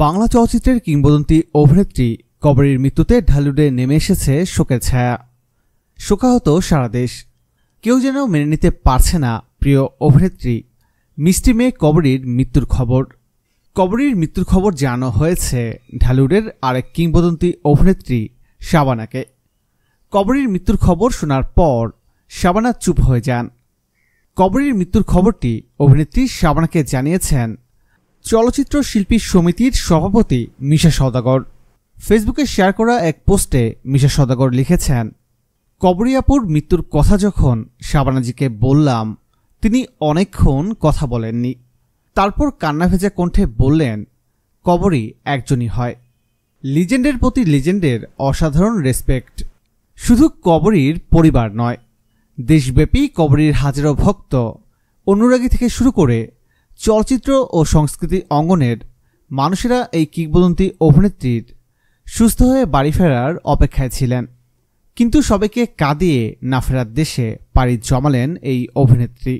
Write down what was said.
বাংলা চলচ্চিত্রের কিংবদন্তি অভিনেত্রী কবরীর মৃত্যুতে ঢালুডে নেমে এসেছে শোকের ছায়া শোকাহত সারা দেশ কেউ যেন মেনে নিতে পারছে না প্রিয় অভিনেত্রী মিষ্টি মেয়ে কবরীর মৃত্যুর খবর কবরীর মৃত্যুর খবর জানানো হয়েছে ঢালুডের আরেক কিংবদন্তি অভিনেত্রী শাবানাকে কবরীর মৃত্যুর খবর শোনার পর শাবানা চুপ হয়ে যান কবরীর মৃত্যুর খবরটি অভিনেত্রী শাবানাকে জানিয়েছেন চলচ্চিত্র শিল্পী সমিতির সভাপতি মিশা সদাগর ফেসবুকে শেয়ার করা এক পোস্টে মিশা সদাগর লিখেছেন কবরিয়াপুর মৃত্যুর কথা যখন শাবানাজিকে বললাম তিনি অনেকক্ষণ কথা বলেননি তারপর কান্না কণ্ঠে বললেন কবরই একজনই হয় লিজেন্ডের প্রতি লিজেন্ডের অসাধারণ রেসপেক্ট শুধু কবরীর পরিবার নয় দেশব্যাপী কবরীর হাজারো ভক্ত অনুরাগী থেকে শুরু করে চলচ্চিত্র ও সংস্কৃতি অঙ্গনের মানুষেরা এই কিংবদন্তি অভিনেত্রীর সুস্থ হয়ে বাড়ি ফেরার অপেক্ষায় ছিলেন কিন্তু সবাইকে কাঁদিয়ে না ফেরার দেশে পাড়ি জমালেন এই অভিনেত্রী